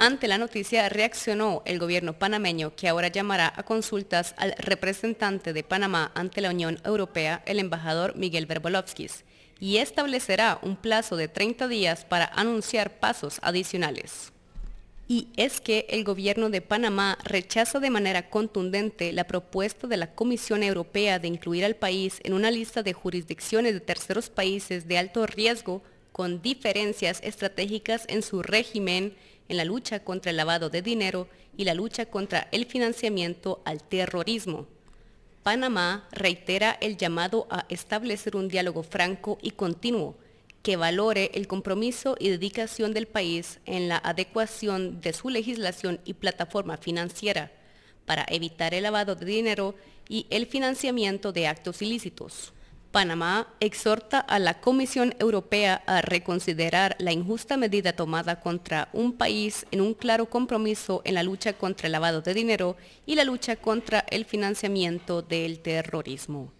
Ante la noticia reaccionó el gobierno panameño que ahora llamará a consultas al representante de Panamá ante la Unión Europea, el embajador Miguel Berbolovskis, y establecerá un plazo de 30 días para anunciar pasos adicionales. Y es que el gobierno de Panamá rechaza de manera contundente la propuesta de la Comisión Europea de incluir al país en una lista de jurisdicciones de terceros países de alto riesgo con diferencias estratégicas en su régimen en la lucha contra el lavado de dinero y la lucha contra el financiamiento al terrorismo. Panamá reitera el llamado a establecer un diálogo franco y continuo que valore el compromiso y dedicación del país en la adecuación de su legislación y plataforma financiera para evitar el lavado de dinero y el financiamiento de actos ilícitos. Panamá exhorta a la Comisión Europea a reconsiderar la injusta medida tomada contra un país en un claro compromiso en la lucha contra el lavado de dinero y la lucha contra el financiamiento del terrorismo.